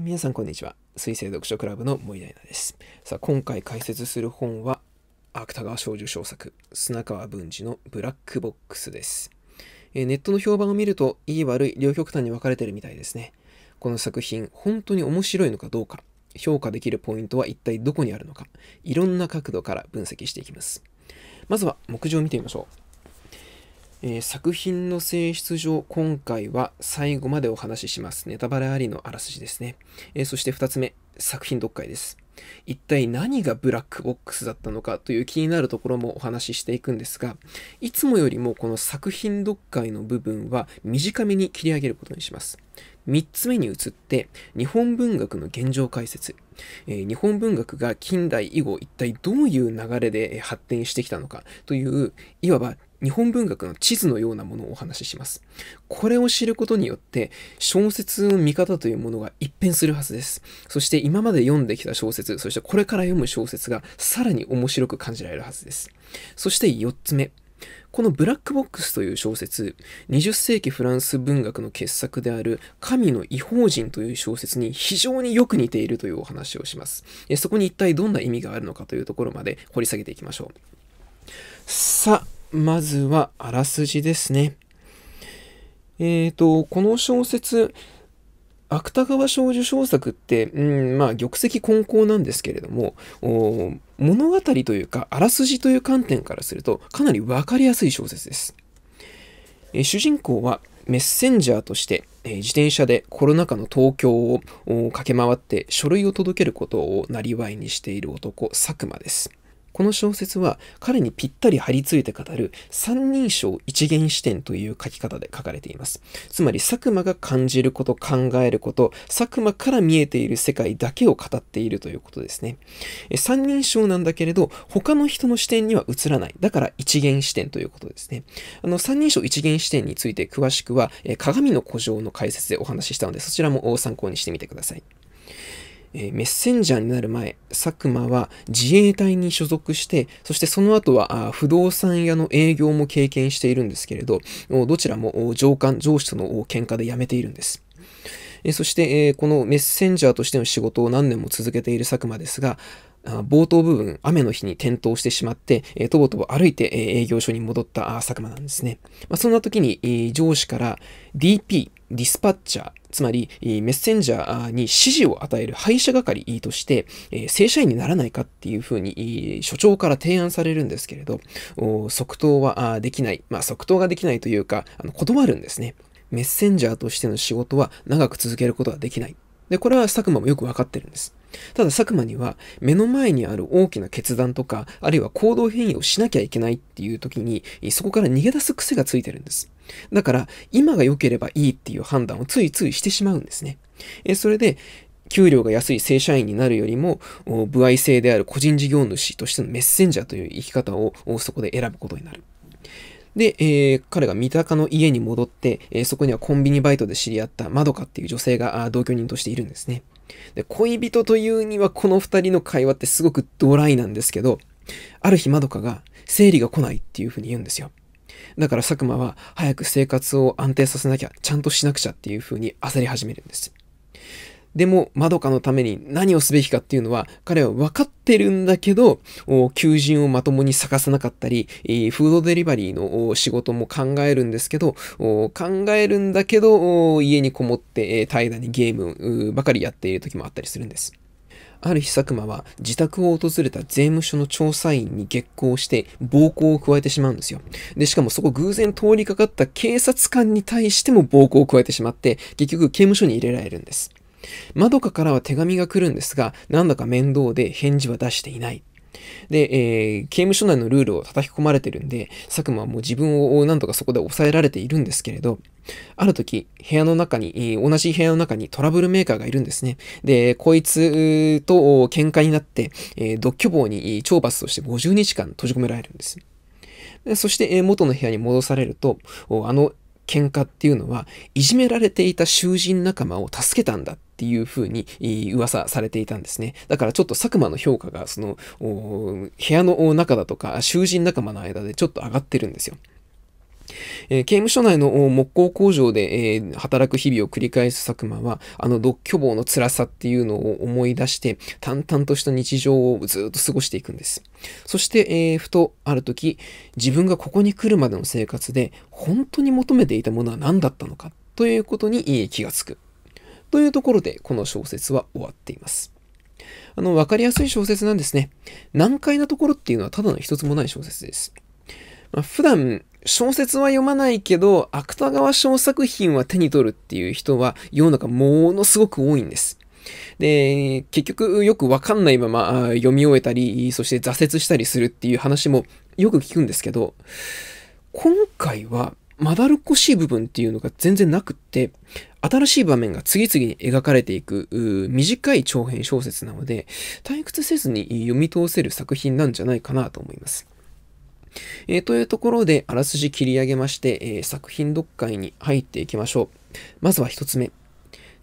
皆さんこんにちは。水星読書クラブの森大奈です。さあ、今回解説する本は、芥川賞受賞作、砂川文治のブラックボックスです。えネットの評判を見ると、いい悪い両極端に分かれてるみたいですね。この作品、本当に面白いのかどうか、評価できるポイントは一体どこにあるのか、いろんな角度から分析していきます。まずは、目次を見てみましょう。えー、作品の性質上、今回は最後までお話しします。ネタバレありのあらすじですね。えー、そして2つ目、作品読解です。一体何がブラックボックスだったのかという気になるところもお話ししていくんですが、いつもよりもこの作品読解の部分は短めに切り上げることにします。3つ目に移って、日本文学の現状解説。えー、日本文学が近代以後一体どういう流れで発展してきたのかという、いわば日本文学の地図のようなものをお話しします。これを知ることによって小説の見方というものが一変するはずです。そして今まで読んできた小説、そしてこれから読む小説がさらに面白く感じられるはずです。そして4つ目。このブラックボックスという小説、20世紀フランス文学の傑作である神の異邦人という小説に非常によく似ているというお話をします。そこに一体どんな意味があるのかというところまで掘り下げていきましょう。さあ、まずはあらすじですね。えっ、ー、と、この小説、芥川賞受賞作って、うん、まあ、玉石混交なんですけれども、物語というか、あらすじという観点からすると、かなり分かりやすい小説です。えー、主人公は、メッセンジャーとして、えー、自転車でコロナ禍の東京を駆け回って書類を届けることを生りにしている男、佐久間です。この小説は彼にぴったり張り付いて語る三人称一元視点という書き方で書かれています。つまり佐久間が感じること、考えること、佐久間から見えている世界だけを語っているということですね。三人称なんだけれど、他の人の視点には映らない。だから一元視点ということですね。あの、三人称一元視点について詳しくは、鏡の古城の解説でお話ししたので、そちらも参考にしてみてください。えメッセンジャーになる前、佐久間は自衛隊に所属して、そしてその後は不動産屋の営業も経験しているんですけれど、どちらも上官、上司との喧嘩で辞めているんです。そして、このメッセンジャーとしての仕事を何年も続けている佐久間ですが、冒頭部分、雨の日に転倒してしまって、とぼとぼ歩いて営業所に戻った佐久間なんですね。まそんな時に上司から DP、ディスパッチャー、つまりメッセンジャーに指示を与える配車係として、え正社員にならないかっていうふうに所長から提案されるんですけれど、即答はできない。まあ、即答ができないというか、あの断るんですね。メッセンジャーとしての仕事は長く続けることはできない。で、これは佐久間もよくわかってるんです。ただ佐久間には目の前にある大きな決断とか、あるいは行動変異をしなきゃいけないっていう時に、そこから逃げ出す癖がついてるんです。だから、今が良ければいいっていう判断をついついしてしまうんですね。えそれで、給料が安い正社員になるよりも、不愛性である個人事業主としてのメッセンジャーという生き方をそこで選ぶことになる。で、えー、彼が三鷹の家に戻って、えー、そこにはコンビニバイトで知り合ったまどかっていう女性が同居人としているんですね。で、恋人というにはこの二人の会話ってすごくドライなんですけど、ある日まどかが生理が来ないっていうふうに言うんですよ。だから佐久間は早く生活を安定させなきゃ、ちゃんとしなくちゃっていう風に焦り始めるんです。でも、まどかのために何をすべきかっていうのは、彼は分かってるんだけど、求人をまともに探さなかったり、フードデリバリーの仕事も考えるんですけど、考えるんだけど、家にこもって怠惰にゲームばかりやっている時もあったりするんです。ある日佐久間は自宅を訪れた税務署の調査員に激高して暴行を加えてしまうんですよ。で、しかもそこ偶然通りかかった警察官に対しても暴行を加えてしまって、結局刑務所に入れられるんです。まどかからは手紙が来るんですが、なんだか面倒で返事は出していない。で、えー、刑務所内のルールを叩き込まれてるんで、佐久間はもう自分をなんとかそこで抑えられているんですけれど、ある時、部屋の中に、同じ部屋の中にトラブルメーカーがいるんですね。で、こいつと喧嘩になって、え独居房に懲罰として50日間閉じ込められるんです。でそして、え元の部屋に戻されると、あの喧嘩っていうのはいじめられていた囚人仲間を助けたんだっていう風に噂されていたんですね。だからちょっと佐久間の評価がその部屋の中だとか囚人仲間の間でちょっと上がってるんですよ。えー、刑務所内の木工工場で、えー、働く日々を繰り返す佐久間は、あの独居房の辛さっていうのを思い出して、淡々とした日常をずっと過ごしていくんです。そして、えー、ふとある時、自分がここに来るまでの生活で、本当に求めていたものは何だったのか、ということに気がつく。というところで、この小説は終わっています。あの、わかりやすい小説なんですね。難解なところっていうのはただの一つもない小説です。まあ、普段、小説は読まないけど、芥川賞作品は手に取るっていう人は世の中ものすごく多いんです。で、結局よくわかんないまま読み終えたり、そして挫折したりするっていう話もよく聞くんですけど、今回はまだるっこしい部分っていうのが全然なくって、新しい場面が次々に描かれていく短い長編小説なので、退屈せずに読み通せる作品なんじゃないかなと思います。えー、というところで、あらすじ切り上げまして、えー、作品読解に入っていきましょう。まずは1つ目。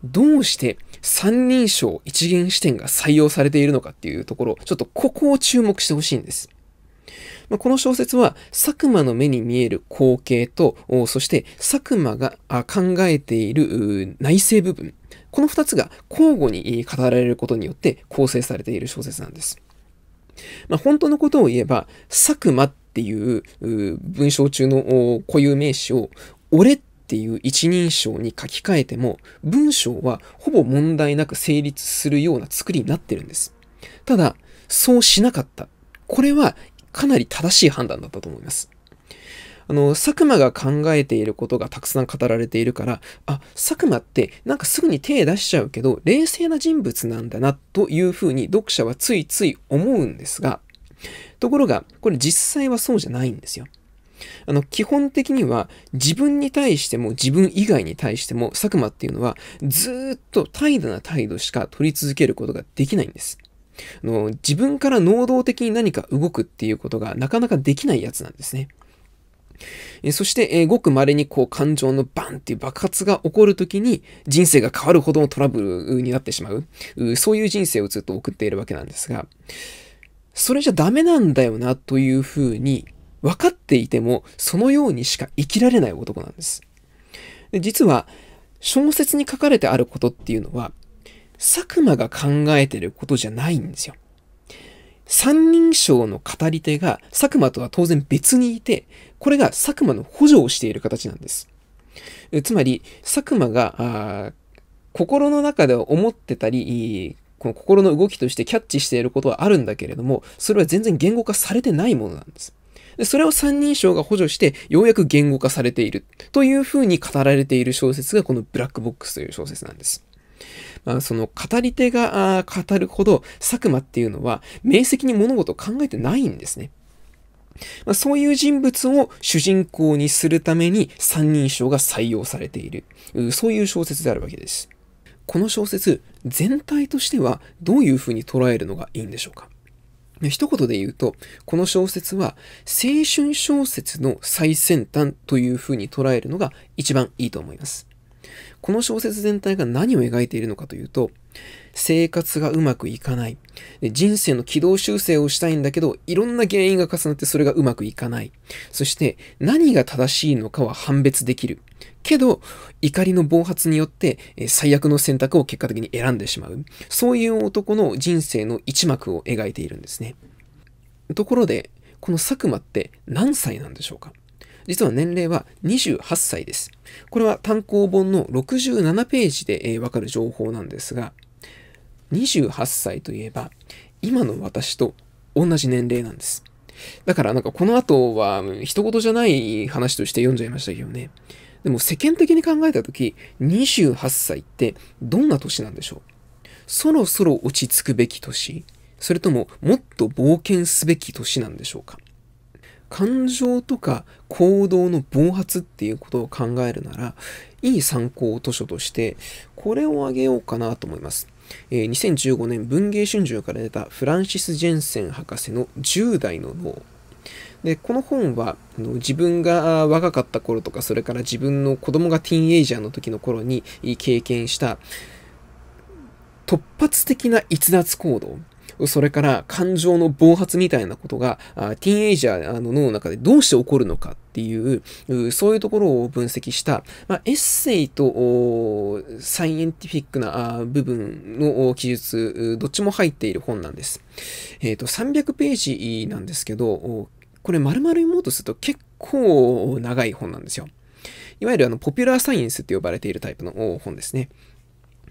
どうして三人称一元視点が採用されているのかっていうところ、ちょっとここを注目してほしいんです。まあ、この小説は、佐久間の目に見える光景と、そして佐久間が考えている内政部分、この2つが交互に語られることによって構成されている小説なんです。まあ、本当のことを言えば、佐久間っっていう文章中の固有名詞を俺っていう一人称に書き換えても文章はほぼ問題なく成立するような作りになってるんです。ただ、そうしなかった。これはかなり正しい判断だったと思います。あの、佐久間が考えていることがたくさん語られているから、あ、佐久間ってなんかすぐに手出しちゃうけど、冷静な人物なんだなというふうに読者はついつい思うんですが、ところが、これ実際はそうじゃないんですよ。あの、基本的には自分に対しても自分以外に対しても佐久間っていうのはずっと怠惰な態度しか取り続けることができないんです。あの自分から能動的に何か動くっていうことがなかなかできないやつなんですね。えそして、えごく稀にこう感情のバンっていう爆発が起こるときに人生が変わるほどのトラブルになってしまう、そういう人生をずっと送っているわけなんですが、それじゃダメなんだよなというふうに分かっていても、そのようにしか生きられない男なんです。で実は、小説に書かれてあることっていうのは、佐久間が考えてることじゃないんですよ。三人称の語り手が佐久間とは当然別にいて、これが佐久間の補助をしている形なんです。つまり、佐久間が、心の中で思ってたり、この心の動きとしてキャッチしていることはあるんだけれども、それは全然言語化されてないものなんです。でそれを三人称が補助して、ようやく言語化されているというふうに語られている小説がこのブラックボックスという小説なんです。まあ、その語り手が語るほど佐久間っていうのは明晰に物事を考えてないんですね。まあ、そういう人物を主人公にするために三人称が採用されている、そういう小説であるわけです。この小説全体としてはどういうふうに捉えるのがいいんでしょうか一言で言うと、この小説は青春小説の最先端というふうに捉えるのが一番いいと思います。この小説全体が何を描いているのかというと、生活がうまくいかない。人生の軌道修正をしたいんだけど、いろんな原因が重なってそれがうまくいかない。そして、何が正しいのかは判別できる。けど、怒りの暴発によって、最悪の選択を結果的に選んでしまう。そういう男の人生の一幕を描いているんですね。ところで、この佐久間って何歳なんでしょうか実は年齢は28歳です。これは単行本の67ページで、わかる情報なんですが、28歳といえば、今の私と同じ年齢なんです。だからなんかこの後は一言じゃない話として読んじゃいましたけどね。でも世間的に考えた時28歳ってどんな年なんでしょうそろそろ落ち着くべき年それとももっと冒険すべき年なんでしょうか感情とか行動の暴発っていうことを考えるならいい参考図書としてこれをあげようかなと思います。えー、2015年文芸春秋から出たフランシス・ジェンセン博士の10代の脳でこの本はあの自分が若かった頃とかそれから自分の子供がティーンエイジャーの時の頃に経験した突発的な逸脱行動それから感情の暴発みたいなことがティーンエイジャーの脳の中でどうして起こるのかっていうそういうところを分析した、まあ、エッセイとサイエンティフィックな部分の記述どっちも入っている本なんです。えっ、ー、と300ページなんですけどこれ丸々読もうとすると結構長い本なんですよ。いわゆるあのポピュラーサイエンスって呼ばれているタイプの本ですね。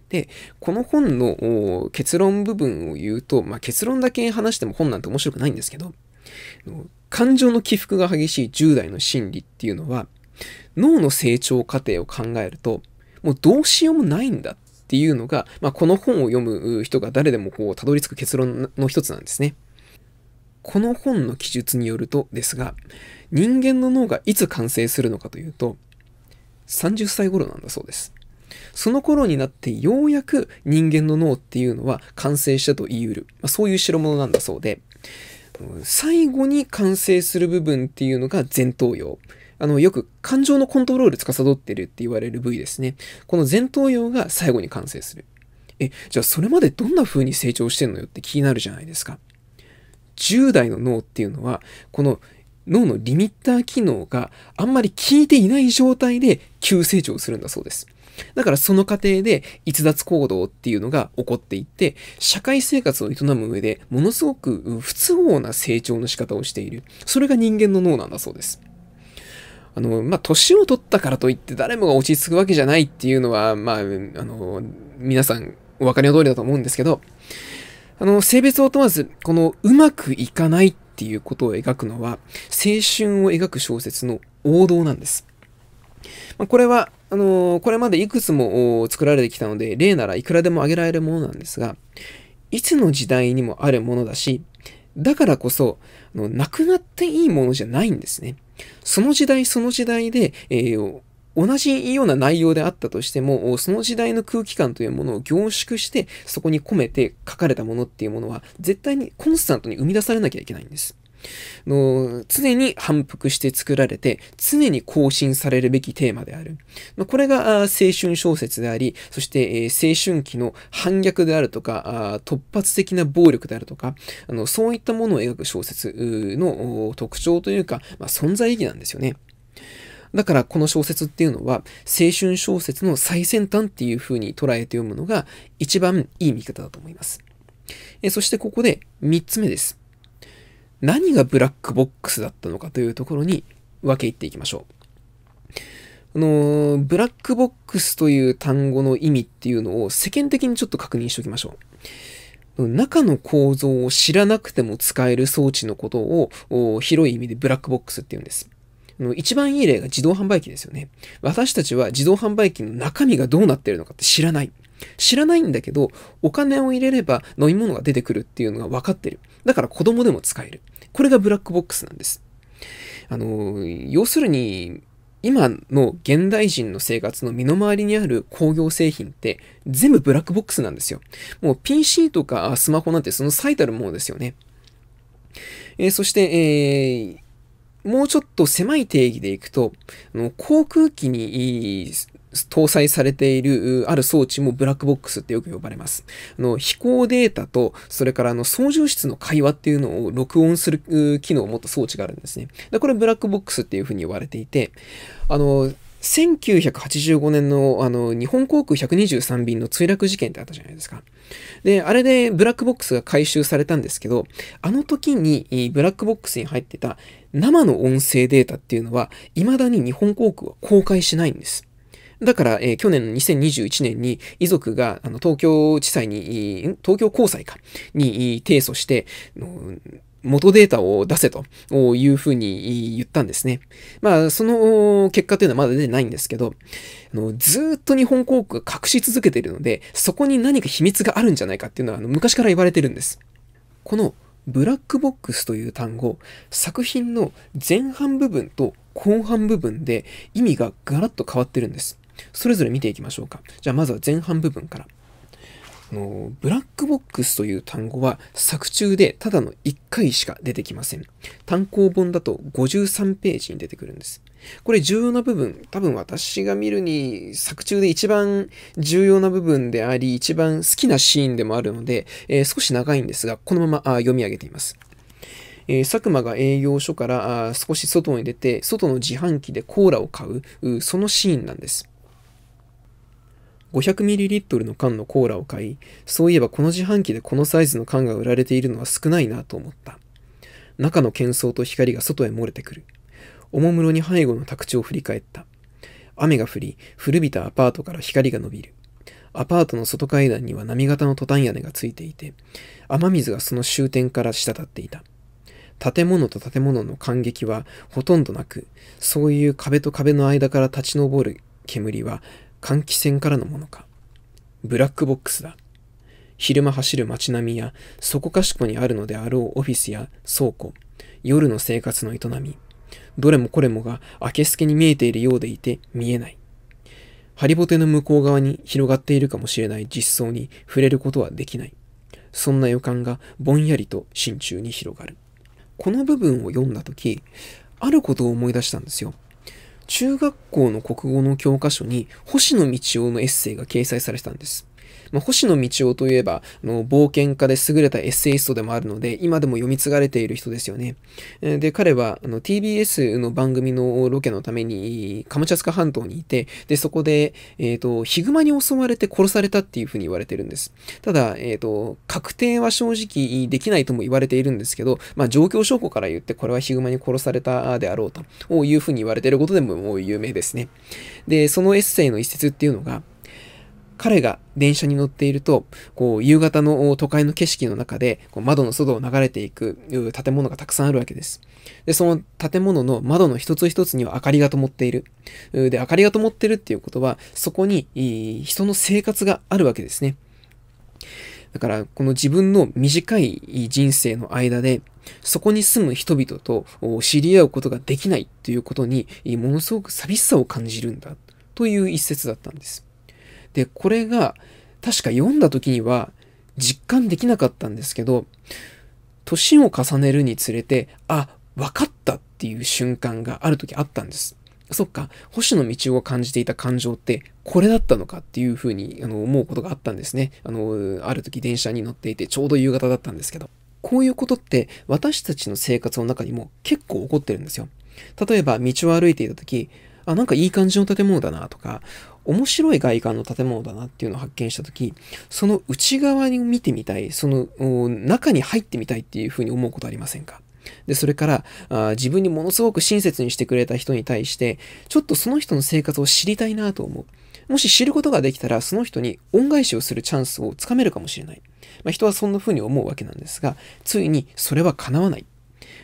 で、この本の結論部分を言うと、まあ、結論だけ話しても本なんて面白くないんですけど、感情の起伏が激しい10代の心理っていうのは、脳の成長過程を考えると、もうどうしようもないんだっていうのが、まあ、この本を読む人が誰でもこう、たどり着く結論の一つなんですね。この本の記述によるとですが、人間の脳がいつ完成するのかというと、30歳頃なんだそうです。その頃になってようやく人間の脳っていうのは完成したと言い得る、まあ、そういう代物なんだそうで、最後に完成する部分っていうのが前頭葉。あの、よく感情のコントロール司ってるって言われる部位ですね。この前頭葉が最後に完成する。え、じゃあそれまでどんな風に成長してんのよって気になるじゃないですか。10代の脳っていうのはこの脳のリミッター機能があんまり効いていない状態で急成長するんだそうです。だからその過程で逸脱行動っていうのが起こっていって、社会生活を営む上でものすごく不都合な成長の仕方をしている。それが人間の脳なんだそうです。あの、まあ、年を取ったからといって誰もが落ち着くわけじゃないっていうのは、まあ、あの、皆さんお分かりの通りだと思うんですけど、あの、性別を問わず、このうまくいかないっていうことを描くのは、青春を描く小説の王道なんです。まあ、これは、あのー、これまでいくつも作られてきたので、例ならいくらでも挙げられるものなんですが、いつの時代にもあるものだし、だからこそ、あのなくなっていいものじゃないんですね。その時代その時代で、えー、同じような内容であったとしても、その時代の空気感というものを凝縮して、そこに込めて書かれたものっていうものは、絶対にコンスタントに生み出されなきゃいけないんです。の常に反復して作られて、常に更新されるべきテーマである。これが青春小説であり、そして青春期の反逆であるとか、突発的な暴力であるとか、あのそういったものを描く小説の特徴というか、まあ、存在意義なんですよね。だからこの小説っていうのは青春小説の最先端っていう風に捉えて読むのが一番いい見方だと思います。えそしてここで3つ目です。何がブラックボックスだったのかというところに分け入っていきましょう。あのブラックボックスという単語の意味っていうのを世間的にちょっと確認しておきましょう。中の構造を知らなくても使える装置のことを広い意味でブラックボックスって言うんです。の一番いい例が自動販売機ですよね。私たちは自動販売機の中身がどうなってるのかって知らない。知らないんだけど、お金を入れれば飲み物が出てくるっていうのが分かってる。だから子供でも使える。これがブラックボックスなんです。あの、要するに、今の現代人の生活の身の回りにある工業製品って全部ブラックボックスなんですよ。もう PC とかスマホなんてその最たるものですよね。えー、そして、えー、もうちょっと狭い定義でいくと、あの航空機に搭載されているある装置もブラックボックスってよく呼ばれます。あの飛行データと、それからあの操縦室の会話っていうのを録音する機能を持った装置があるんですね。でこれブラックボックスっていうふうに言われていて、あの1985年のあの日本航空123便の墜落事件ってあったじゃないですか。で、あれでブラックボックスが回収されたんですけど、あの時にブラックボックスに入ってた生の音声データっていうのは、未だに日本航空は公開しないんです。だから、えー、去年の2021年に遺族があの東京地裁に、東京高裁か、に提訴して、元データを出せというふうに言ったんですね。まあ、その結果というのはまだ出てないんですけど、あのずっと日本航空が隠し続けているので、そこに何か秘密があるんじゃないかっていうのはあの昔から言われてるんです。このブラックボックスという単語、作品の前半部分と後半部分で意味がガラッと変わってるんです。それぞれ見ていきましょうか。じゃあまずは前半部分から。あの、ブラックボックスという単語は作中でただの1回しか出てきません。単行本だと53ページに出てくるんです。これ重要な部分、多分私が見るに作中で一番重要な部分であり、一番好きなシーンでもあるので、えー、少し長いんですが、このままあ読み上げています。えー、佐久間が営業所からあ少し外に出て、外の自販機でコーラを買う、うそのシーンなんです。500ml の缶のコーラを買い、そういえばこの自販機でこのサイズの缶が売られているのは少ないなと思った。中の喧騒と光が外へ漏れてくる。おもむろに背後の宅地を振り返った。雨が降り、古びたアパートから光が伸びる。アパートの外階段には波形のトタン屋根がついていて、雨水がその終点から滴っていた。建物と建物の感激はほとんどなく、そういう壁と壁の間から立ち上る煙は換気扇からのものか。ブラックボックスだ。昼間走る街並みや、そこかしこにあるのであろうオフィスや倉庫、夜の生活の営み、どれもこれもが明け透けに見えているようでいて見えない。ハリボテの向こう側に広がっているかもしれない実相に触れることはできない。そんな予感がぼんやりと心中に広がる。この部分を読んだ時、あることを思い出したんですよ。中学校の国語の教科書に星野道夫のエッセイが掲載されてたんです。まあ、星野道夫といえば、あの冒険家で優れたエッセイストでもあるので、今でも読み継がれている人ですよね。で、彼はあの TBS の番組のロケのために、カムチャツカ半島にいて、で、そこで、えっ、ー、と、ヒグマに襲われて殺されたっていうふうに言われてるんです。ただ、えっ、ー、と、確定は正直できないとも言われているんですけど、まあ、状況証拠から言って、これはヒグマに殺されたであろうというふうに言われていることでももう有名ですね。で、そのエッセイの一節っていうのが、彼が電車に乗っていると、こう、夕方の都会の景色の中で、こう窓の外を流れていく建物がたくさんあるわけです。で、その建物の窓の一つ一つには明かりが灯っている。で、明かりが灯ってるっていうことは、そこに人の生活があるわけですね。だから、この自分の短い人生の間で、そこに住む人々と知り合うことができないということに、ものすごく寂しさを感じるんだ、という一節だったんです。で、これが、確か読んだ時には実感できなかったんですけど、年を重ねるにつれて、あ、分かったっていう瞬間がある時あったんです。そっか、星野道夫が感じていた感情ってこれだったのかっていうふうにあの思うことがあったんですね。あの、ある時電車に乗っていてちょうど夕方だったんですけど。こういうことって私たちの生活の中にも結構起こってるんですよ。例えば道を歩いていた時、あ、なんかいい感じの建物だなとか、面白い外観の建物だなっていうのを発見した時その内側に見てみたいその中に入ってみたいっていうふうに思うことありませんかでそれからあ自分にものすごく親切にしてくれた人に対してちょっとその人の生活を知りたいなと思うもし知ることができたらその人に恩返しをするチャンスをつかめるかもしれない、まあ、人はそんな風に思うわけなんですがついにそれは叶わない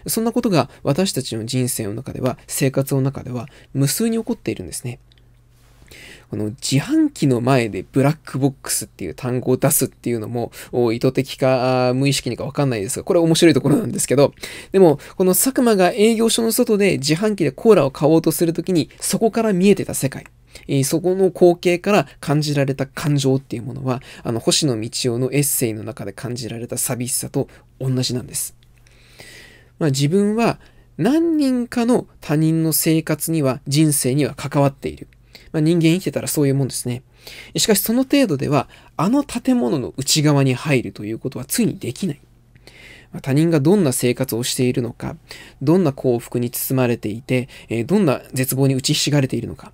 そんなことが私たちの人生の中では生活の中では無数に起こっているんですねこの自販機の前でブラックボックスっていう単語を出すっていうのも意図的か無意識にかわかんないですが、これ面白いところなんですけど、でも、この佐久間が営業所の外で自販機でコーラを買おうとするときに、そこから見えてた世界。えそこの光景から感じられた感情っていうものは、あの、星野道夫のエッセイの中で感じられた寂しさと同じなんです。まあ、自分は何人かの他人の生活には人生には関わっている。まあ、人間生きてたらそういうもんですね。しかしその程度では、あの建物の内側に入るということはついにできない。他人がどんな生活をしているのか、どんな幸福に包まれていて、どんな絶望に打ちひしがれているのか、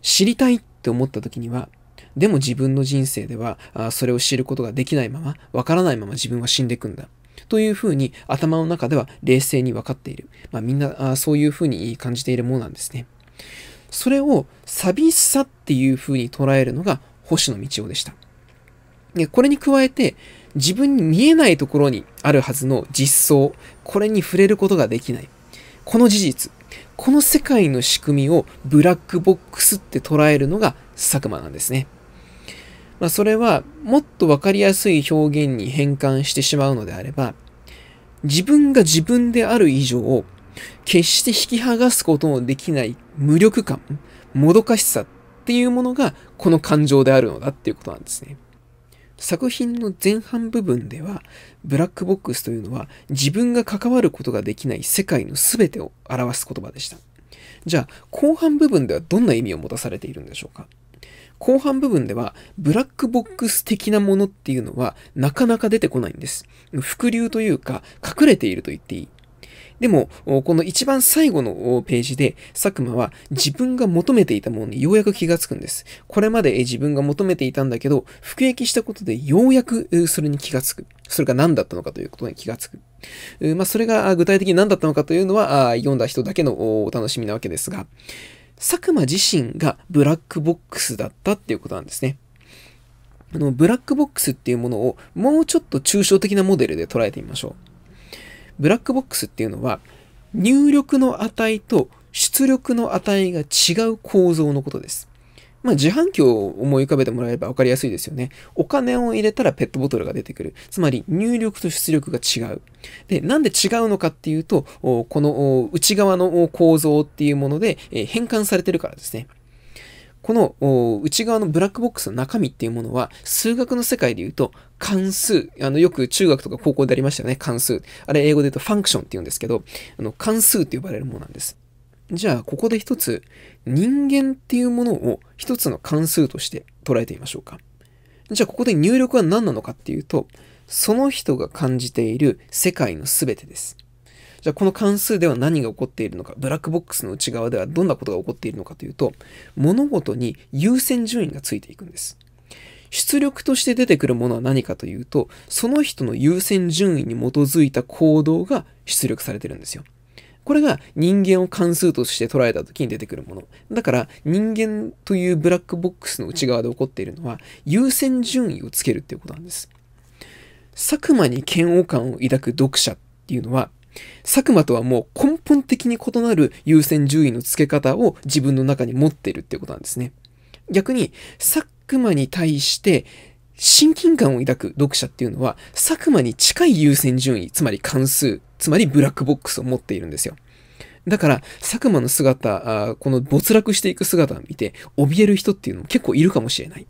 知りたいって思った時には、でも自分の人生ではそれを知ることができないまま、わからないまま自分は死んでいくんだ。というふうに頭の中では冷静に分かっている。まあ、みんなあそういうふうに感じているものなんですね。それを寂しさっていう風に捉えるのが星野道夫でした。でこれに加えて、自分に見えないところにあるはずの実相、これに触れることができない。この事実、この世界の仕組みをブラックボックスって捉えるのが佐久間なんですね。まあ、それはもっと分かりやすい表現に変換してしまうのであれば、自分が自分である以上、決して引き剥がすことのできない無力感、もどかしさっていうものがこの感情であるのだっていうことなんですね。作品の前半部分では、ブラックボックスというのは自分が関わることができない世界の全てを表す言葉でした。じゃあ、後半部分ではどんな意味を持たされているんでしょうか後半部分では、ブラックボックス的なものっていうのはなかなか出てこないんです。伏流というか、隠れていると言っていい。でも、この一番最後のページで、佐久間は自分が求めていたものにようやく気がつくんです。これまで自分が求めていたんだけど、服役したことでようやくそれに気がつく。それが何だったのかということに気がつく。まあ、それが具体的に何だったのかというのは、読んだ人だけのお楽しみなわけですが、佐久間自身がブラックボックスだったっていうことなんですね。あの、ブラックボックスっていうものをもうちょっと抽象的なモデルで捉えてみましょう。ブラックボックスっていうのは、入力の値と出力の値が違う構造のことです。まあ、自販機を思い浮かべてもらえれば分かりやすいですよね。お金を入れたらペットボトルが出てくる。つまり入力と出力が違う。で、なんで違うのかっていうと、この内側の構造っていうもので変換されてるからですね。この内側のブラックボックスの中身っていうものは、数学の世界で言うと、関数。あの、よく中学とか高校でありましたよね、関数。あれ、英語で言うとファンクションって言うんですけど、あの、関数って呼ばれるものなんです。じゃあ、ここで一つ、人間っていうものを一つの関数として捉えてみましょうか。じゃあ、ここで入力は何なのかっていうと、その人が感じている世界の全てです。じゃあこの関数では何が起こっているのか、ブラックボックスの内側ではどんなことが起こっているのかというと、物事に優先順位がついていくんです。出力として出てくるものは何かというと、その人の優先順位に基づいた行動が出力されてるんですよ。これが人間を関数として捉えた時に出てくるもの。だから人間というブラックボックスの内側で起こっているのは優先順位をつけるっていうことなんです。佐久間に嫌悪感を抱く読者っていうのは佐久間とはもう根本的に異なる優先順位の付け方を自分の中に持ってるっていうことなんですね。逆に、佐久間に対して親近感を抱く読者っていうのは、佐久間に近い優先順位、つまり関数、つまりブラックボックスを持っているんですよ。だから、佐久間の姿、この没落していく姿を見て、怯える人っていうのも結構いるかもしれない。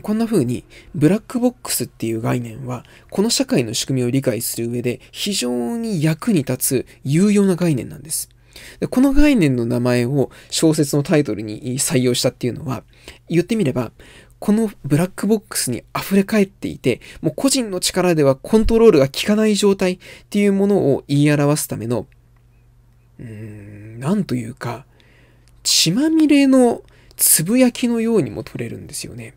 こんな風に、ブラックボックスっていう概念は、この社会の仕組みを理解する上で、非常に役に立つ有用な概念なんです。でこの概念の名前を小説のタイトルに採用したっていうのは、言ってみれば、このブラックボックスに溢れ返っていて、もう個人の力ではコントロールが効かない状態っていうものを言い表すための、うーん、なんというか、血まみれのつぶやきのようにも取れるんですよね。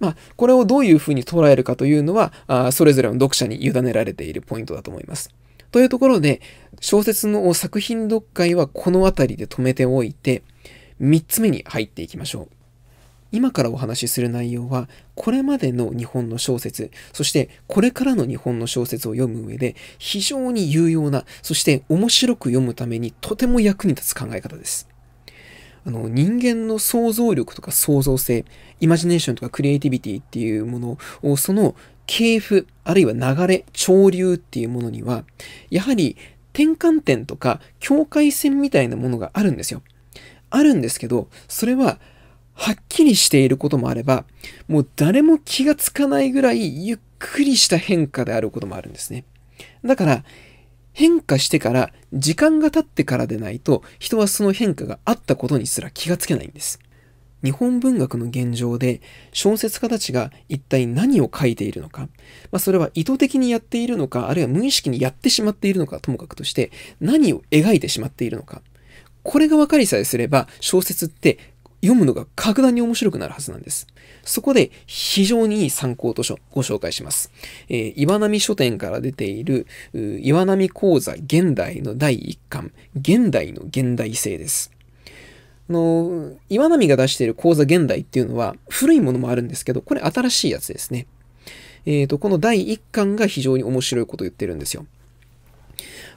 まあ、これをどういうふうに捉えるかというのは、あそれぞれの読者に委ねられているポイントだと思います。というところで、小説の作品読解はこの辺りで止めておいて、3つ目に入っていきましょう。今からお話しする内容は、これまでの日本の小説、そしてこれからの日本の小説を読む上で非常に有用な、そして面白く読むためにとても役に立つ考え方です。あの人間の想像力とか創造性、イマジネーションとかクリエイティビティっていうものをその系譜、あるいは流れ、潮流っていうものには、やはり転換点とか境界線みたいなものがあるんですよ。あるんですけど、それははっきりしていることもあれば、もう誰も気がつかないぐらいゆっくりした変化であることもあるんですね。だから、変化してから、時間が経ってからでないと、人はその変化があったことにすら気がつけないんです。日本文学の現状で小説家たちが一体何を書いているのか、まあ、それは意図的にやっているのかあるいは無意識にやってしまっているのかともかくとして何を描いてしまっているのかこれが分かりさえすれば小説って読むのが格段に面白くなるはずなんです。そこで非常にいい参考図書ご紹介します。えー、岩波書店から出ている岩波講座現代の第1巻、現代の現代性です。の岩波が出している講座現代っていうのは古いものもあるんですけど、これ新しいやつですね。えっ、ー、と、この第1巻が非常に面白いことを言ってるんですよ。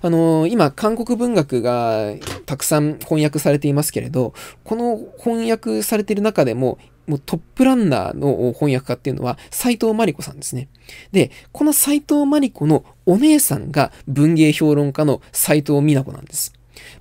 あのー、今、韓国文学がたくさん翻訳されていますけれど、この翻訳されている中でも、もうトップランナーの翻訳家っていうのは斎藤真理子さんですね。で、この斎藤真理子のお姉さんが文芸評論家の斎藤美奈子なんです。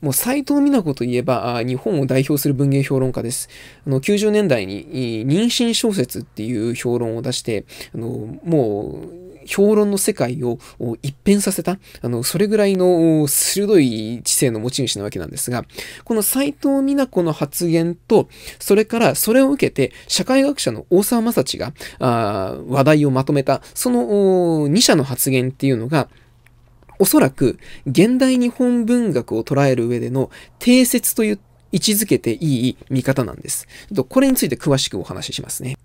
もう斎藤美奈子といえば日本を代表する文芸評論家です。あの90年代に妊娠小説っていう評論を出して、あのもう評論の世界を一変させた、あの、それぐらいの鋭い知性の持ち主なわけなんですが、この斎藤美奈子の発言と、それからそれを受けて、社会学者の大沢正知が、話題をまとめた、その2者の発言っていうのが、おそらく現代日本文学を捉える上での定説という位置づけていい見方なんです。これについて詳しくお話ししますね。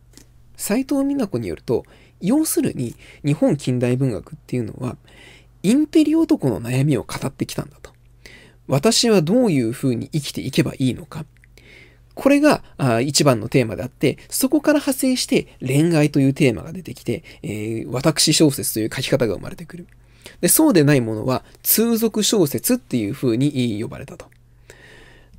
斎藤美奈子によると、要するに、日本近代文学っていうのは、インテリ男の悩みを語ってきたんだと。私はどういうふうに生きていけばいいのか。これが一番のテーマであって、そこから派生して恋愛というテーマが出てきて、えー、私小説という書き方が生まれてくる。でそうでないものは通俗小説っていうふうに呼ばれたと。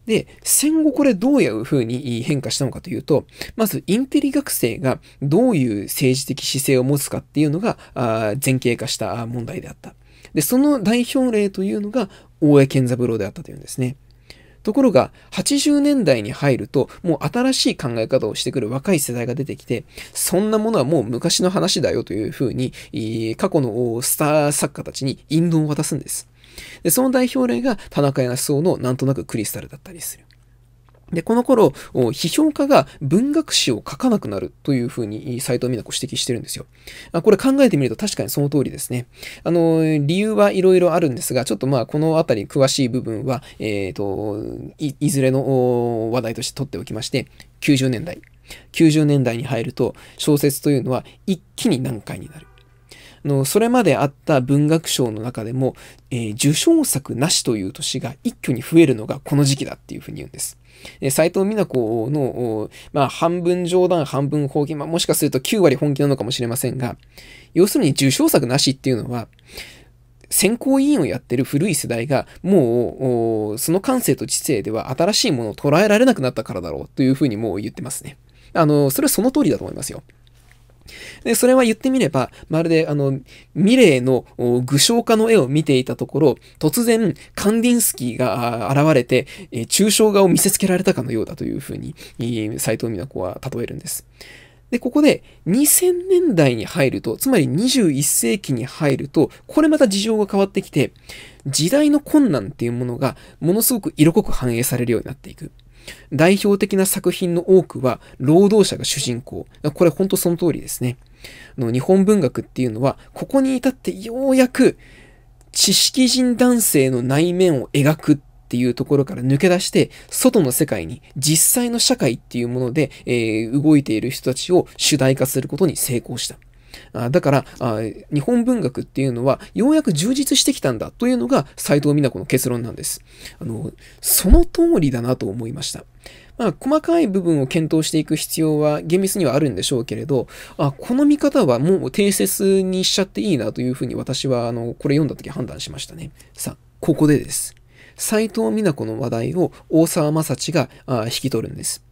で、戦後これどういうふうに変化したのかというと、まずインテリ学生がどういう政治的姿勢を持つかっていうのが前傾化した問題であった。で、その代表例というのが大江健三郎であったというんですね。ところが、80年代に入ると、もう新しい考え方をしてくる若い世代が出てきて、そんなものはもう昔の話だよというふうに、過去のスター作家たちに引導を渡すんです。で、その代表例が田中康夫のなんとなくクリスタルだったりする。で、この頃、批評家が文学史を書かなくなるというふうに斎藤美奈子指摘してるんですよ。これ考えてみると確かにその通りですね。あの、理由はいろいろあるんですが、ちょっとまあこのあたり詳しい部分は、えっ、ー、とい、いずれの話題として取っておきまして、90年代。90年代に入ると小説というのは一気に難解になる。のそれまであった文学賞の中でも、えー、受賞作なしという年が一挙に増えるのがこの時期だっていうふうに言うんです。斎斉藤美奈子の、まあ、半分冗談、半分方言、まあ、もしかすると9割本気なのかもしれませんが、要するに受賞作なしっていうのは、選考委員をやってる古い世代が、もう、その感性と知性では新しいものを捉えられなくなったからだろうというふうにもう言ってますね。あの、それはその通りだと思いますよ。で、それは言ってみれば、まるで、あの、ミレーの具象化の絵を見ていたところ、突然、カンディンスキーが現れて、え抽象画を見せつけられたかのようだというふうに、斎藤美奈子は例えるんです。で、ここで2000年代に入ると、つまり21世紀に入ると、これまた事情が変わってきて、時代の困難っていうものがものすごく色濃く反映されるようになっていく。代表的な作品の多くは労働者が主人公。これ本当その通りですね。の日本文学っていうのは、ここに至ってようやく知識人男性の内面を描くっていうところから抜け出して、外の世界に実際の社会っていうもので、えー、動いている人たちを主題化することに成功した。あだからあ、日本文学っていうのはようやく充実してきたんだというのが斎藤美奈子の結論なんです。あの、その通りだなと思いました。まあ、細かい部分を検討していく必要は厳密にはあるんでしょうけれど、あこの見方はもう定説にしちゃっていいなというふうに私はあのこれ読んだ時判断しましたね。さあ、ここでです。斎藤美奈子の話題を大沢正知が引き取るんです。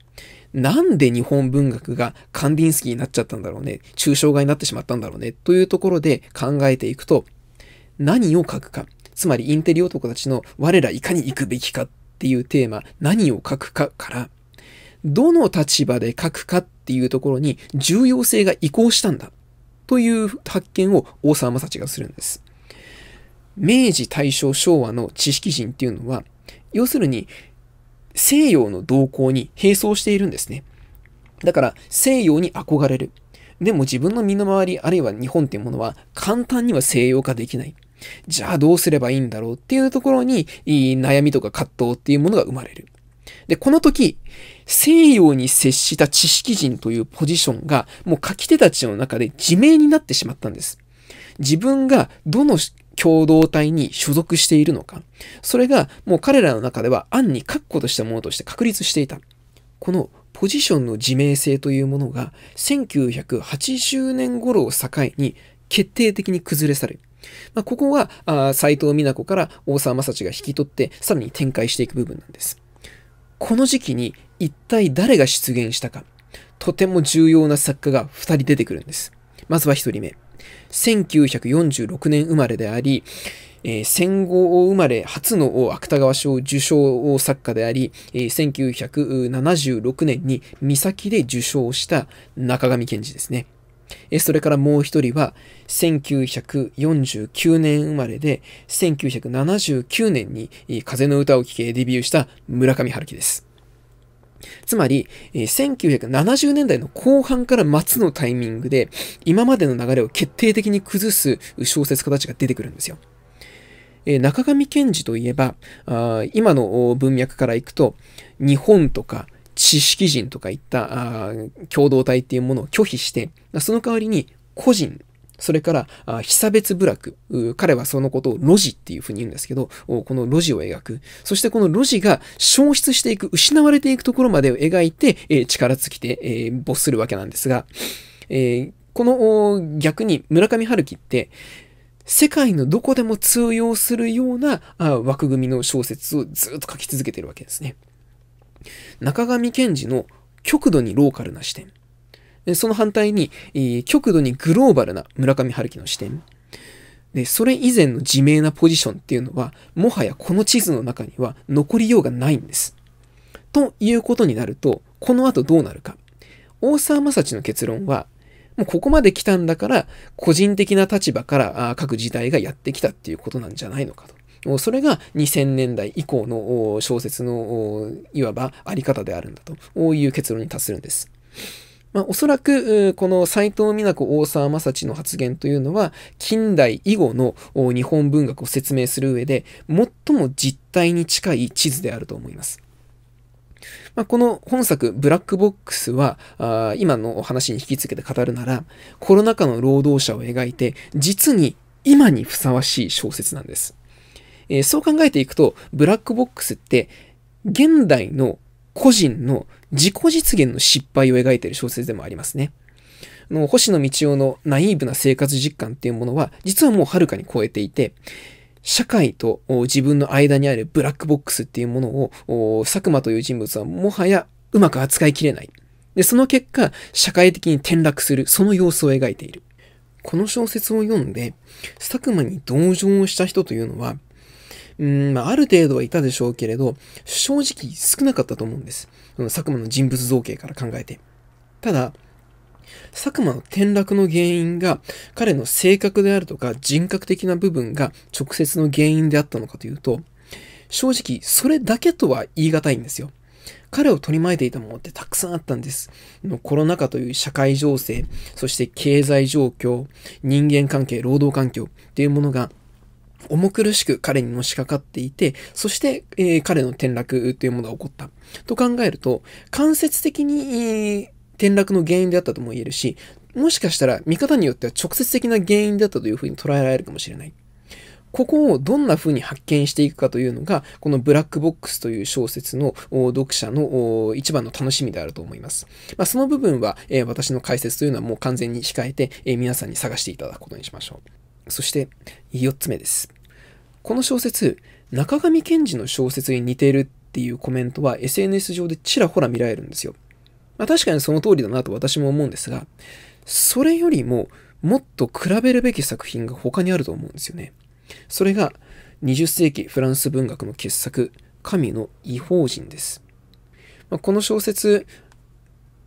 なんで日本文学がカンディンスキーになっちゃったんだろうね、抽象画になってしまったんだろうね、というところで考えていくと、何を書くか、つまりインテリ男たちの我らいかに行くべきかっていうテーマ、何を書くかから、どの立場で書くかっていうところに重要性が移行したんだという発見を大沢正知がするんです。明治、大正、昭和の知識人っていうのは、要するに西洋の動向に並走しているんですね。だから西洋に憧れる。でも自分の身の回り、あるいは日本っていうものは簡単には西洋化できない。じゃあどうすればいいんだろうっていうところに悩みとか葛藤っていうものが生まれる。で、この時、西洋に接した知識人というポジションがもう書き手たちの中で自明になってしまったんです。自分がどの共同体に所属しているのか、それがもう彼らの中では暗に確固としたものとして確立していた。このポジションの自明性というものが1980年頃を境に決定的に崩れ去る。まあ、ここは斎藤美奈子から大沢正知が引き取ってさらに展開していく部分なんです。この時期に一体誰が出現したか、とても重要な作家が2人出てくるんです。まずは1人目。1946年生まれであり、えー、戦後生まれ初の芥川賞受賞作家であり、えー、1976年に三崎で受賞した中上健治ですね。えー、それからもう一人は、1949年生まれで、1979年に風の歌を聴けデビューした村上春樹です。つまり、え1970年代の後半から末のタイミングで、今までの流れを決定的に崩す小説家たちが出てくるんですよ。え中上賢治といえば、あ今の文脈からいくと、日本とか知識人とかいったあ共同体っていうものを拒否して、その代わりに個人それから、被差別部落。彼はそのことを路地っていうふうに言うんですけど、この路地を描く。そしてこの路地が消失していく、失われていくところまでを描いて、えー、力尽きて、えー、没するわけなんですが、えー、この逆に村上春樹って、世界のどこでも通用するような枠組みの小説をずっと書き続けてるわけですね。中上賢治の極度にローカルな視点。その反対に、極度にグローバルな村上春樹の視点。で、それ以前の自明なポジションっていうのは、もはやこの地図の中には残りようがないんです。ということになると、この後どうなるか。大沢正知の結論は、もうここまで来たんだから、個人的な立場から各時代がやってきたっていうことなんじゃないのかと。それが2000年代以降の小説のいわばあり方であるんだという結論に達するんです。まあ、おそらく、この斎藤美奈子大沢正知の発言というのは、近代以後の日本文学を説明する上で、最も実態に近い地図であると思います。まあ、この本作、ブラックボックスは、あ今の話に引き付けて語るなら、コロナ禍の労働者を描いて、実に今にふさわしい小説なんです。えー、そう考えていくと、ブラックボックスって、現代の個人の自己実現の失敗を描いている小説でもありますね。の星野道夫のナイーブな生活実感っていうものは、実はもうはるかに超えていて、社会と自分の間にあるブラックボックスっていうものを、佐久間という人物はもはやうまく扱いきれない。で、その結果、社会的に転落する、その様子を描いている。この小説を読んで、佐久間に同情をした人というのは、うん、まあ、ある程度はいたでしょうけれど、正直少なかったと思うんです。その佐久間の人物造形から考えて。ただ、佐久間の転落の原因が彼の性格であるとか人格的な部分が直接の原因であったのかというと、正直それだけとは言い難いんですよ。彼を取り巻いていたものってたくさんあったんです。コロナ禍という社会情勢、そして経済状況、人間関係、労働環境っていうものが重苦しく彼にのしかかっていて、そして、えー、彼の転落というものが起こった。と考えると、間接的に、えー、転落の原因であったとも言えるし、もしかしたら見方によっては直接的な原因だったというふうに捉えられるかもしれない。ここをどんな風に発見していくかというのが、このブラックボックスという小説の読者の一番の楽しみであると思います。まあ、その部分は、えー、私の解説というのはもう完全に控えて、えー、皆さんに探していただくことにしましょう。そして、4つ目です。この小説、中上賢治の小説に似ているっていうコメントは SNS 上でちらほら見られるんですよ。まあ、確かにその通りだなと私も思うんですが、それよりももっと比べるべき作品が他にあると思うんですよね。それが20世紀フランス文学の傑作、神の異邦人です。まあ、この小説、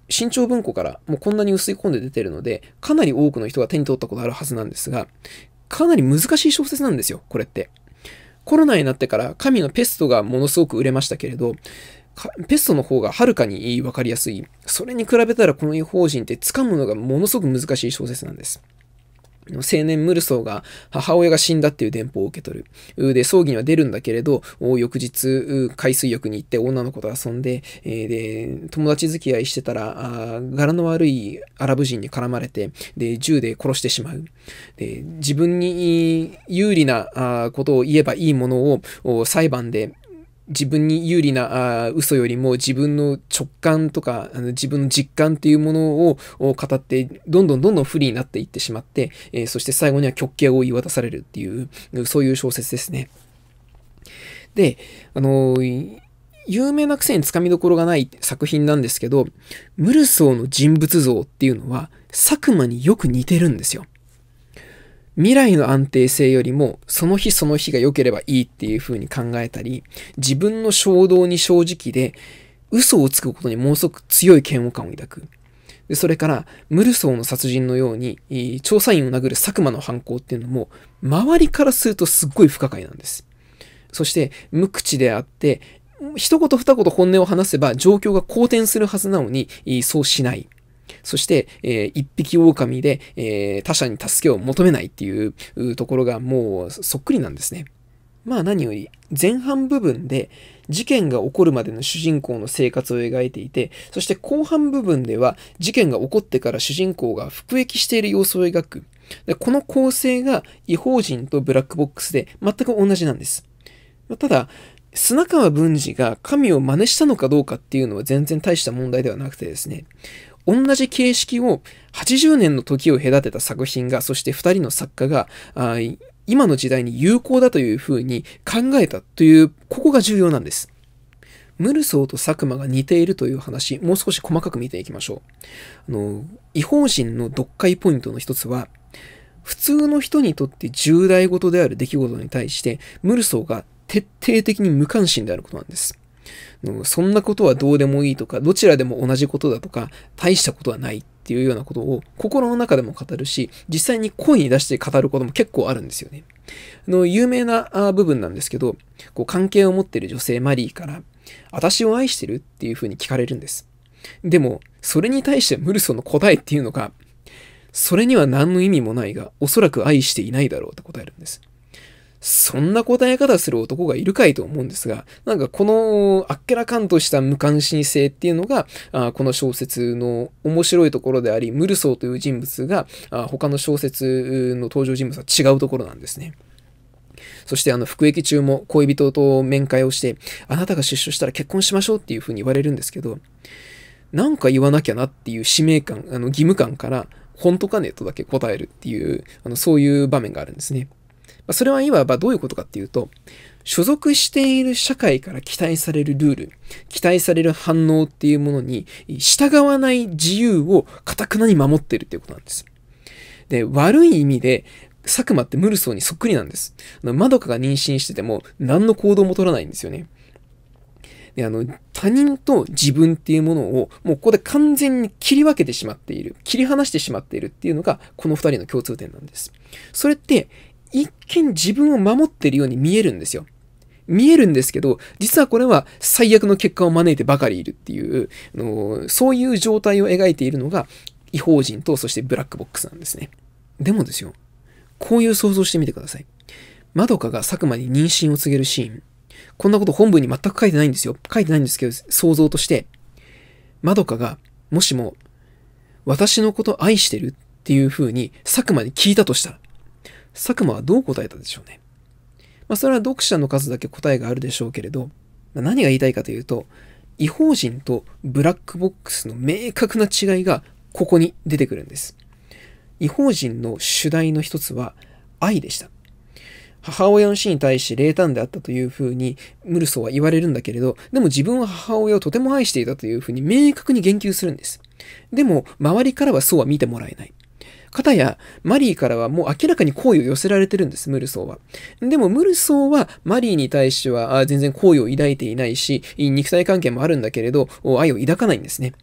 新潮文庫からもうこんなに薄い込んで出てるので、かなり多くの人が手に取ったことあるはずなんですが、かなり難しい小説なんですよ、これって。コロナになってから神のペストがものすごく売れましたけれど、ペストの方がはるかに分かりやすい。それに比べたらこの異邦人って掴むのがものすごく難しい小説なんです。青年ムルソーが母親が死んだっていう電報を受け取る。で、葬儀には出るんだけれど、翌日、海水浴に行って女の子と遊んで、えで、友達付き合いしてたら、柄の悪いアラブ人に絡まれて、で、銃で殺してしまう。で、自分に有利なことを言えばいいものを裁判で自分に有利なあ嘘よりも自分の直感とかあの自分の実感っていうものを語ってどんどんどんどん不利になっていってしまって、えー、そして最後には極刑を言い渡されるっていうそういう小説ですね。であのー、有名なくせにつかみどころがない作品なんですけど、ムルソーの人物像っていうのは、佐久間によく似てるんですよ。未来の安定性よりもその日その日が良ければいいっていう風に考えたり、自分の衝動に正直で嘘をつくことにものすごく強い嫌悪感を抱く。でそれから、ムルソーの殺人のように、調査員を殴る佐久間の犯行っていうのも、周りからするとすっごい不可解なんです。そして、無口であって、一言二言本音を話せば状況が好転するはずなのに、そうしない。そして、えー、一匹狼で、えー、他者に助けを求めないっていうところがもうそっくりなんですね。まあ何より前半部分で事件が起こるまでの主人公の生活を描いていて、そして後半部分では事件が起こってから主人公が服役している様子を描く。でこの構成が違法人とブラックボックスで全く同じなんです。ただ、砂川文治が神を真似したのかどうかっていうのは全然大した問題ではなくてですね、同じ形式を80年の時を隔てた作品が、そして2人の作家が、今の時代に有効だというふうに考えたという、ここが重要なんです。ムルソーと佐久間が似ているという話、もう少し細かく見ていきましょう。あの、違法人の読解ポイントの一つは、普通の人にとって重大事である出来事に対して、ムルソーが徹底的に無関心であることなんです。そんなことはどうでもいいとか、どちらでも同じことだとか、大したことはないっていうようなことを心の中でも語るし、実際に声に出して語ることも結構あるんですよね。の、有名な部分なんですけど、こう関係を持ってる女性マリーから、私を愛してるっていうふうに聞かれるんです。でも、それに対してムルソンの答えっていうのが、それには何の意味もないが、おそらく愛していないだろうと答えるんです。そんな答え方する男がいるかいと思うんですが、なんかこのあっけらかんとした無関心性っていうのが、あこの小説の面白いところであり、ムルソーという人物が、あ他の小説の登場人物は違うところなんですね。そしてあの服役中も恋人と面会をして、あなたが出所したら結婚しましょうっていうふうに言われるんですけど、なんか言わなきゃなっていう使命感、あの義務感から、本当かねとだけ答えるっていう、あのそういう場面があるんですね。それはいわばどういうことかっていうと、所属している社会から期待されるルール、期待される反応っていうものに従わない自由をかたくなに守ってるっていうことなんです。で、悪い意味で、佐久間ってムルソーにそっくりなんです。まどかが妊娠してても何の行動も取らないんですよね。であの他人と自分っていうものをもうここで完全に切り分けてしまっている切り離してしまっているっていうのがこの二人の共通点なんですそれって一見自分を守ってるように見えるんですよ。見えるんですけど、実はこれは最悪の結果を招いてばかりいるっていう、あのそういう状態を描いているのが、違法人とそしてブラックボックスなんですね。でもですよ、こういう想像してみてください。まどかが佐久間に妊娠を告げるシーン。こんなこと本文に全く書いてないんですよ。書いてないんですけど、想像として、まどかが、もしも、私のこと愛してるっていう風に佐久間に聞いたとしたら、佐久間はどう答えたでしょうね。まあ、それは読者の数だけ答えがあるでしょうけれど、まあ、何が言いたいかというと、違法人とブラックボックスの明確な違いがここに出てくるんです。違法人の主題の一つは愛でした。母親の死に対し冷淡であったというふうにムルソーは言われるんだけれど、でも自分は母親をとても愛していたというふうに明確に言及するんです。でも、周りからはそうは見てもらえない。かたやマリーからはもう明らかに好意を寄せられてるんです、ムルソーは。でもムルソーはマリーに対しては全然好意を抱いていないし、肉体関係もあるんだけれど、愛を抱かないんですね。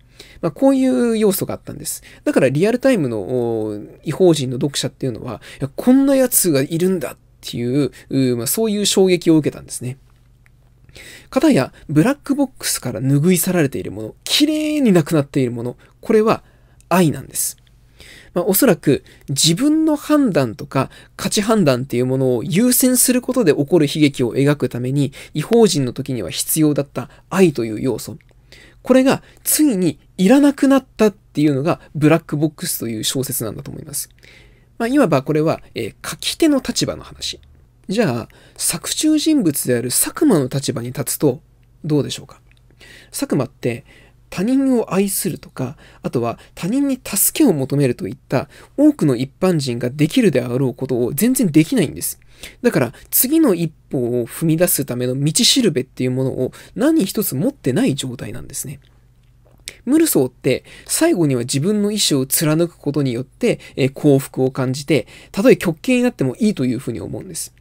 まあ、こういう要素があったんです。だからリアルタイムの違法人の読者っていうのは、こんな奴がいるんだっていう、まあ、そういう衝撃を受けたんですね。かたや、ブラックボックスから拭い去られているもの、綺麗になくなっているもの、これは愛なんです。まあ、おそらく自分の判断とか価値判断っていうものを優先することで起こる悲劇を描くために、違法人の時には必要だった愛という要素。これがついにいらなくなったっていうのがブラックボックスという小説なんだと思います。まあ、いわばこれは、えー、書き手の立場の話。じゃあ、作中人物である佐久間の立場に立つと、どうでしょうか佐久間って他人を愛するとか、あとは他人に助けを求めるといった多くの一般人ができるであろうことを全然できないんです。だから次の一歩を踏み出すための道しるべっていうものを何一つ持ってない状態なんですね。ムルソーって最後には自分の意志を貫くことによって、え幸福を感じて、たとえ極刑になってもいいというふうに思うんです。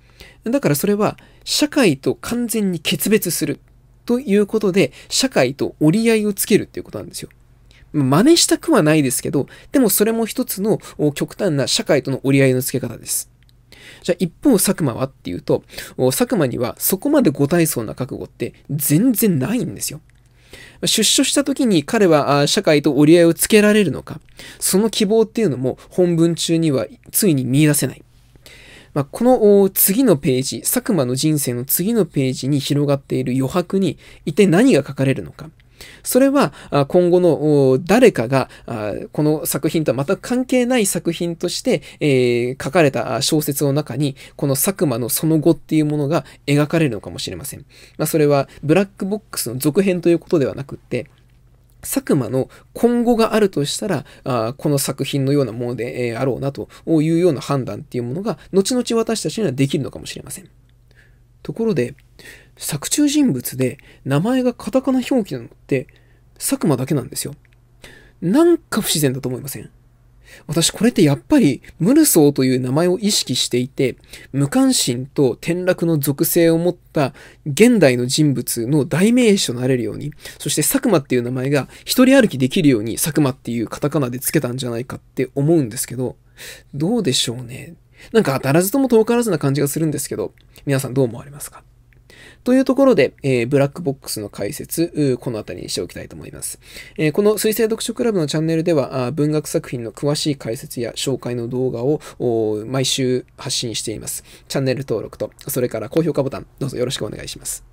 だからそれは社会と完全に決別するということで、社会と折り合いをつけるっていうことなんですよ。真似したくはないですけど、でもそれも一つの極端な社会との折り合いのつけ方です。じゃあ一方佐久間はっていうと、佐久間にはそこまで五体層な覚悟って全然ないんですよ。出所した時に彼は社会と折り合いをつけられるのか、その希望っていうのも本文中にはついに見出せない。まあ、この次のページ、佐久間の人生の次のページに広がっている余白に一体何が書かれるのか。それは今後の誰かがこの作品とは全く関係ない作品として書かれた小説の中にこの佐久間のその後っていうものが描かれるのかもしれません。まあ、それはブラックボックスの続編ということではなくって佐久間の今後があるとしたらあこの作品のようなもので、えー、あろうなというような判断っていうものが後々私たちにはできるのかもしれませんところで作中人物で名前がカタカナ表記なのって佐久間だけなんですよなんか不自然だと思いません私これってやっぱりムルソーという名前を意識していて無関心と転落の属性を持った現代の人物の代名詞となれるようにそして佐久間っていう名前が一人歩きできるように佐久間っていうカタカナで付けたんじゃないかって思うんですけどどうでしょうねなんか当たらずとも遠からずな感じがするんですけど皆さんどう思われますかというところで、えー、ブラックボックスの解説、この辺りにしておきたいと思います。えー、この水星読書クラブのチャンネルでは、文学作品の詳しい解説や紹介の動画を毎週発信しています。チャンネル登録と、それから高評価ボタン、どうぞよろしくお願いします。